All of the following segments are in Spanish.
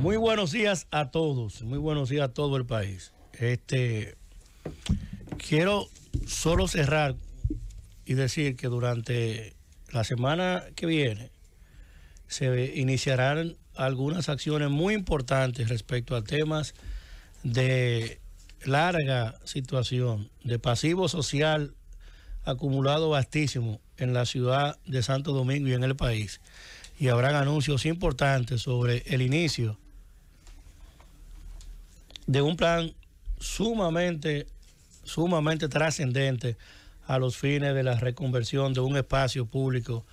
Muy buenos días a todos, muy buenos días a todo el país. Este quiero solo cerrar y decir que durante la semana que viene se iniciarán algunas acciones muy importantes respecto a temas de larga situación, de pasivo social acumulado vastísimo en la ciudad de Santo Domingo y en el país. Y habrán anuncios importantes sobre el inicio de un plan sumamente, sumamente trascendente a los fines de la reconversión de un espacio público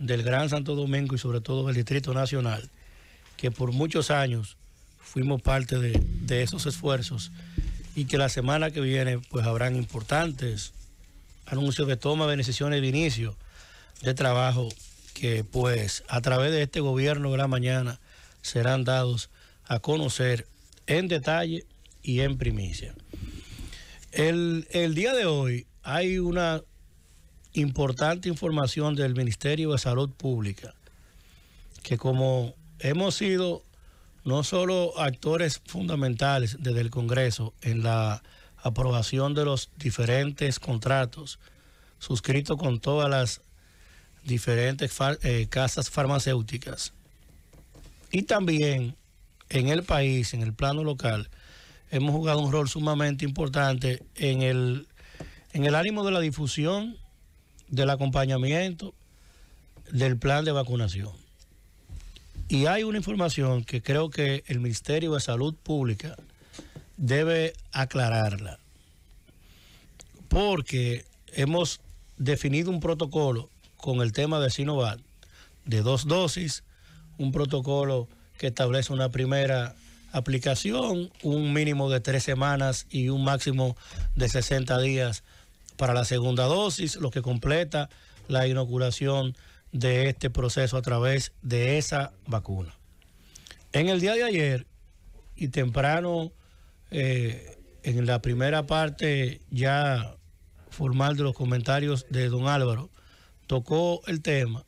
del Gran Santo Domingo y sobre todo del Distrito Nacional, que por muchos años fuimos parte de, esos esfuerzos y que la semana que viene pues habrán importantes anuncios de toma de decisiones de inicio de trabajo que pues a través de este gobierno de la mañana serán dados a conocer en detalle y en primicia. El, día de hoy hay una importante información del Ministerio de Salud Pública, que como hemos sido no solo actores fundamentales desde el Congreso en la aprobación de los diferentes contratos suscritos con todas las diferentes eh, casas farmacéuticas, y también en el país, en el plano local, hemos jugado un rol sumamente importante en el, en el ánimo de la difusión, del acompañamiento, del plan de vacunación. Y hay una información que creo que el Ministerio de Salud Pública debe aclararla, porque hemos definido un protocolo con el tema de Sinovac de dos dosis, un protocolo que establece una primera aplicación, un mínimo de tres semanas y un máximo de 60 días para la segunda dosis, lo que completa la inoculación de este proceso a través de esa vacuna. En el día de ayer y temprano, eh, en la primera parte ya formal de los comentarios de don Álvaro, tocó el tema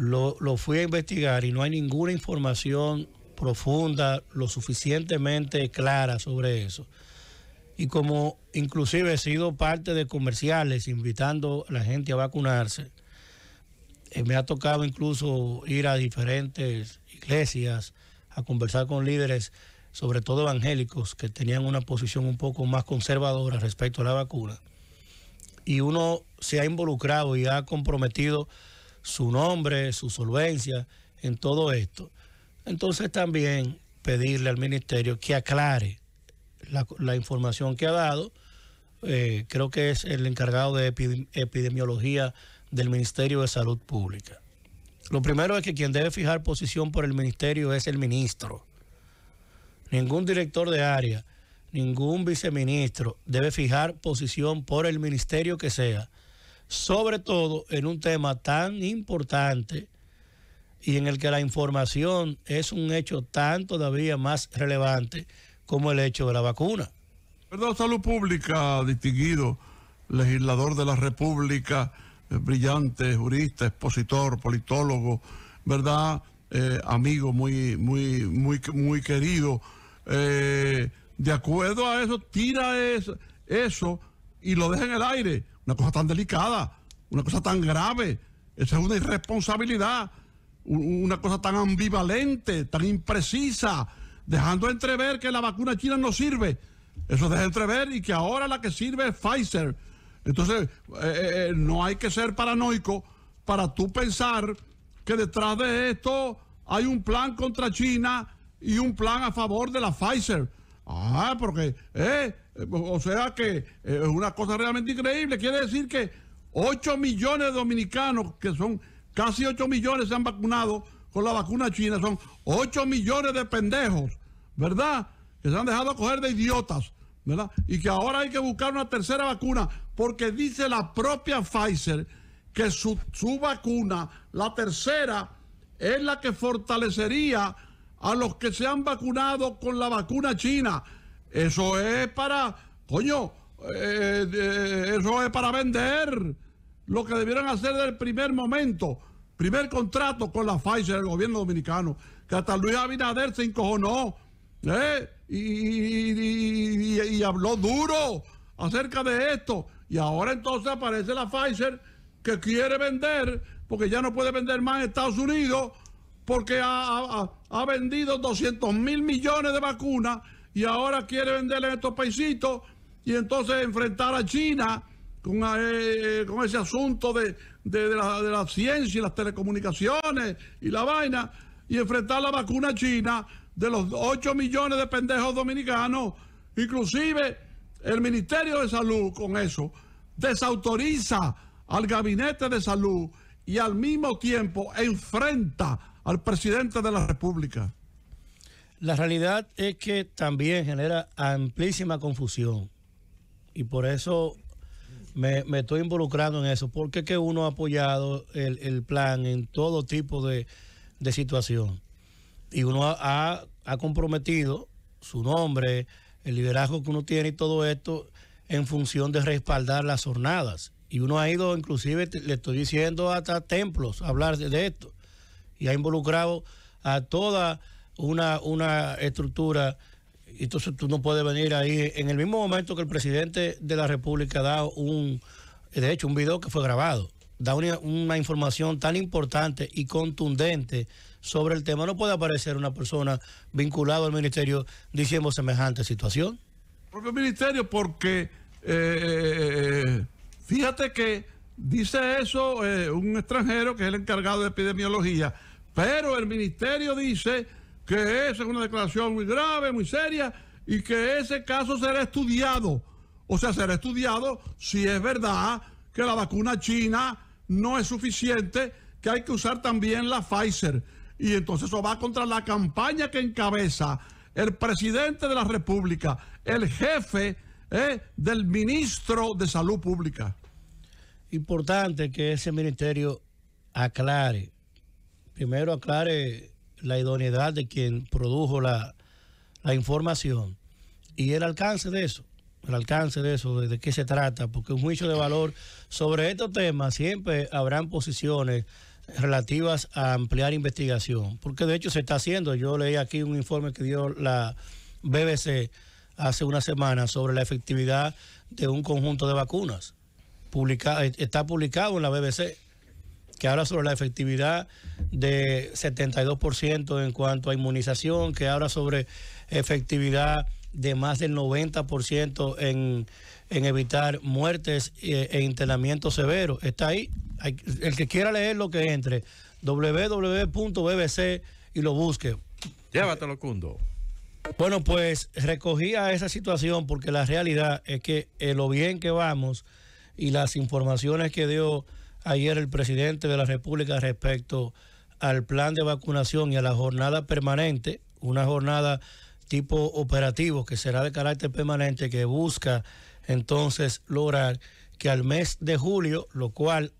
lo, fui a investigar y no hay ninguna información profunda, lo suficientemente clara sobre eso. Y como inclusive he sido parte de comerciales invitando a la gente a vacunarse, eh, me ha tocado incluso ir a diferentes iglesias a conversar con líderes, sobre todo evangélicos, que tenían una posición un poco más conservadora respecto a la vacuna. Y uno se ha involucrado y ha comprometido su nombre, su solvencia en todo esto. Entonces también pedirle al ministerio que aclare la, información que ha dado. Eh, creo que es el encargado de epidemiología del Ministerio de Salud Pública. Lo primero es que quien debe fijar posición por el ministerio es el ministro. Ningún director de área, ningún viceministro debe fijar posición por el ministerio que sea sobre todo en un tema tan importante y en el que la información es un hecho tan todavía más relevante como el hecho de la vacuna. Perdón, Salud Pública, distinguido legislador de la República, eh, brillante jurista, expositor, politólogo, ¿verdad? Eh, amigo muy, muy, muy, muy querido. Eh, de acuerdo a eso, tira eso, eso y lo deja en el aire. Una cosa tan delicada, una cosa tan grave. Esa es una irresponsabilidad, una cosa tan ambivalente, tan imprecisa, dejando entrever que la vacuna china no sirve. Eso deja entrever y que ahora la que sirve es Pfizer. Entonces, eh, eh, eh, no hay que ser paranoico para tú pensar que detrás de esto hay un plan contra China y un plan a favor de la Pfizer. Ah, porque, eh, o sea que eh, es una cosa realmente increíble. Quiere decir que 8 millones de dominicanos, que son casi 8 millones, se han vacunado con la vacuna china. Son 8 millones de pendejos, ¿verdad? Que se han dejado coger de idiotas, ¿verdad? Y que ahora hay que buscar una tercera vacuna, porque dice la propia Pfizer que su vacuna, la tercera, es la que fortalecería a los que se han vacunado con la vacuna china. Eso es para, coño, eh, eso es para vender lo que debieron hacer del primer momento, primer contrato con la Pfizer, el gobierno dominicano, que hasta Luis Abinader se encojonó ¿eh? y habló duro acerca de esto. Y ahora entonces aparece la Pfizer que quiere vender, porque ya no puede vender más en Estados Unidos porque ha, vendido 200 mil millones de vacunas y ahora quiere venderle en estos paisitos y entonces enfrentar a China con, eh, eh, ese asunto de, la, de, la, ciencia y las telecomunicaciones y la vaina y enfrentar la vacuna china de los 8 millones de pendejos dominicanos, inclusive el Ministerio de Salud con eso desautoriza al gabinete de salud y al mismo tiempo enfrenta al presidente de la República. La realidad es que también genera amplísima confusión y por eso me, estoy involucrando en eso, porque que uno ha apoyado el, plan en todo tipo de, de situación y uno ha, ha comprometido su nombre, el liderazgo que uno tiene y todo esto en función de respaldar las jornadas. Y uno ha ido, inclusive, le estoy diciendo hasta templos, a hablar de, esto y ha involucrado a toda una, una estructura. Entonces tú no puedes venir ahí en el mismo momento que el presidente de la República dado un, de hecho, un video que fue grabado, da una, información tan importante y contundente sobre el tema. No puede aparecer una persona vinculada al ministerio diciendo semejante situación. El ministerio, porque eh, eh, eh, fíjate que dice eso un extranjero que es el encargado de epidemiología pero el ministerio dice que esa es una declaración muy grave, muy seria, y que ese caso será estudiado. O sea, será estudiado si es verdad que la vacuna china no es suficiente, que hay que usar también la Pfizer. Y entonces eso va contra la campaña que encabeza el presidente de la República, el jefe eh, del ministro de Salud Pública. Importante que ese ministerio aclare primero aclare la idoneidad de quien produjo la, información y el alcance de eso el alcance de eso, de, qué se trata, porque un juicio de valor sobre estos temas siempre habrán posiciones relativas a ampliar investigación, porque de hecho se está haciendo. Yo leí aquí un informe que dio la BBC hace una semana sobre la efectividad de un conjunto de vacunas. Eh, está publicado en la BBC que habla sobre la efectividad de 72% en cuanto a inmunización, que habla sobre efectividad de más del 90% en, en, evitar muertes eh, e, internamiento severo. Está ahí. el que quiera leer lo que entre, www.bbc y lo busque. Llévatelo, Cundo. Bueno, pues recogí a esa situación porque la realidad es que eh, lo bien que vamos y las informaciones que dio ayer el presidente de la República respecto al plan de vacunación y a la jornada permanente, una jornada tipo operativo que será de carácter permanente que busca entonces lograr que al mes de julio, lo cual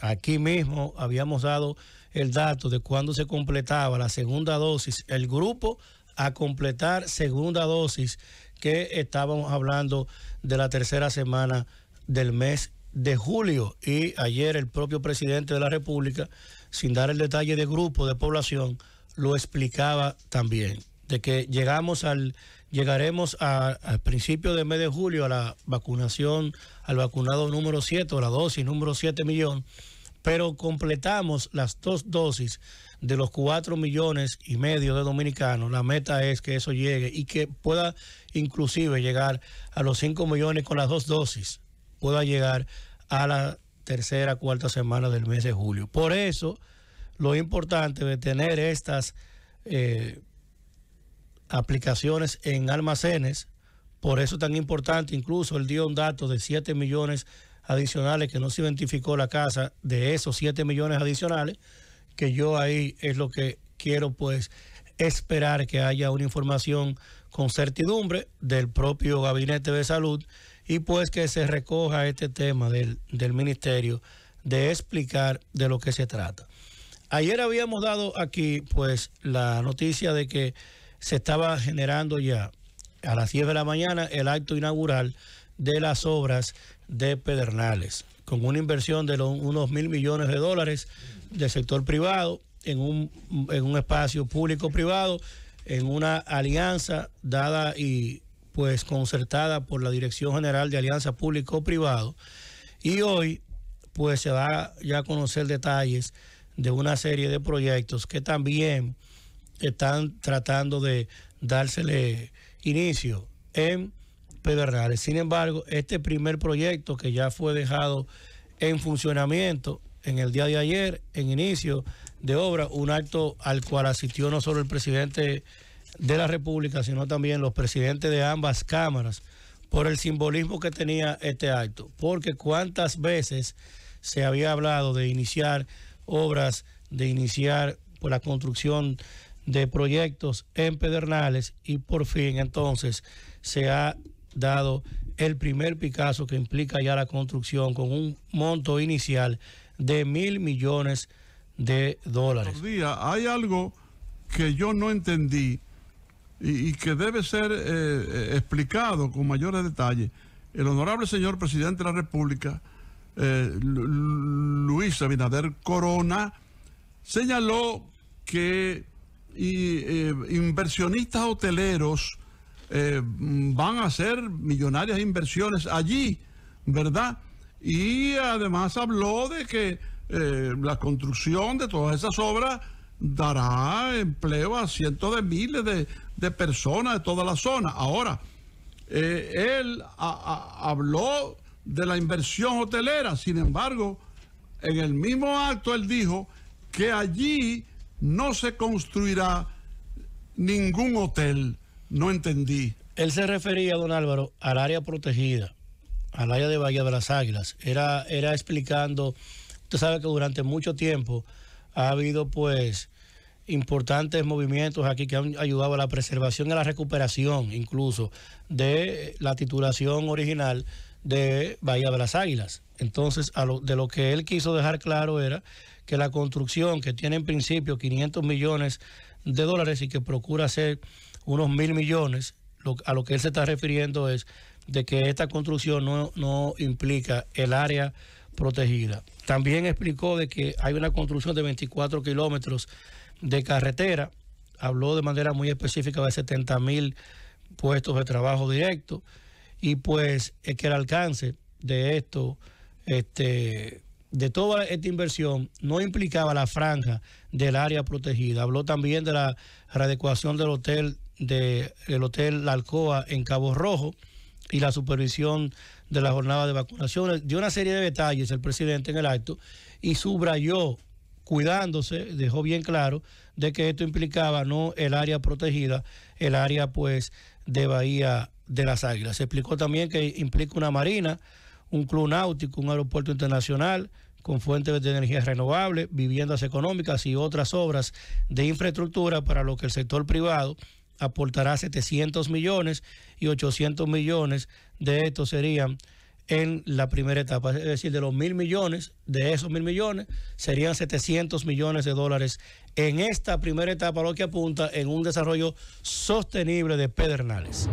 aquí mismo habíamos dado el dato de cuándo se completaba la segunda dosis, el grupo a completar segunda dosis que estábamos hablando de la tercera semana del mes de julio y ayer el propio presidente de la República, sin dar el detalle de grupo, de población, lo explicaba también, de que llegamos al, llegaremos al principio de mes de julio a la vacunación, al vacunado número 7 o la dosis número 7 millón, pero completamos las dos dosis de los 4 millones y medio de dominicanos. La meta es que eso llegue y que pueda inclusive llegar a los 5 millones con las dos dosis pueda llegar a la tercera, cuarta semana del mes de julio. Por eso, lo importante de tener estas eh, aplicaciones en almacenes, por eso tan importante, incluso él dio un dato de 7 millones adicionales que no se identificó la casa, de esos 7 millones adicionales, que yo ahí es lo que quiero pues esperar que haya una información con certidumbre del propio gabinete de salud y pues que se recoja este tema del, ministerio de explicar de lo que se trata. Ayer habíamos dado aquí pues la noticia de que se estaba generando ya a las 10 de la mañana el acto inaugural de las obras de Pedernales, con una inversión de unos mil millones de dólares del sector privado en un espacio público-privado, en una alianza dada y pues concertada por la Dirección General de Alianza Público-Privado. Y hoy pues se va ya a conocer detalles de una serie de proyectos que también están tratando de dársele inicio en Pedernales. Sin embargo, este primer proyecto que ya fue dejado en funcionamiento en el día de ayer, en inicio de obra, un acto al cual asistió no solo el presidente de la República, sino también los presidentes de ambas cámaras, por el simbolismo que tenía este acto, porque cuántas veces se había hablado de iniciar obras, de iniciar la construcción de proyectos en Pedernales y por fin entonces se ha dado el primer Picasso que implica ya la construcción con un monto inicial de mil millones de dólares. Hay algo que yo no entendí y, que debe ser eh, eh, explicado con mayores detalles. El honorable señor presidente de la República, eh, Luis Abinader Corona, señaló que inversionistas hoteleros van a hacer millonarias inversiones allí, ¿verdad? Y además habló de que la construcción de todas esas obras dará empleo a cientos de miles de, personas de toda la zona. Ahora, eh, él habló de la inversión hotelera, sin embargo, en el mismo acto él dijo que allí no se construirá ningún hotel. No entendí. Él se refería, don Álvaro, al área protegida, al área de Bahía de las Águilas. Era, era explicando, usted sabe que durante mucho tiempo ha habido pues importantes movimientos aquí que han ayudado a la preservación y a la recuperación incluso de la titulación original de Bahía de las Águilas. Entonces, de lo que él quiso dejar claro era que la construcción que tiene en principio 500 millones de dólares y que procura hacer unos mil millones, a lo que él se está refiriendo es de que esta construcción no, no implica el área protegida. También explicó de que hay una construcción de 24 kilómetros de carretera. Habló de manera muy específica de 70 mil puestos de trabajo directo. Y pues es que el alcance de esto, este, de toda esta inversión, no implicaba la franja del área protegida. Habló también de la readecuación del hotel, de, el hotel La Alcoa en Cabo Rojo y la supervisión de la jornada de vacunación, Dio una serie de detalles el presidente en el acto y subrayó, cuidándose, dejó bien claro, de que esto implicaba no el área protegida, el área pues de Bahía de las Águilas. Se explicó también que implica una marina, un club náutico, un aeropuerto internacional con fuentes de energía renovable, viviendas económicas y otras obras de infraestructura para lo que el sector privado aportará 700 millones y 800 millones de esto serían en la primera etapa. Es decir, de los mil millones, de esos mil millones, serían 700 millones de dólares en esta primera etapa, lo que apunta en un desarrollo sostenible de Pedernales.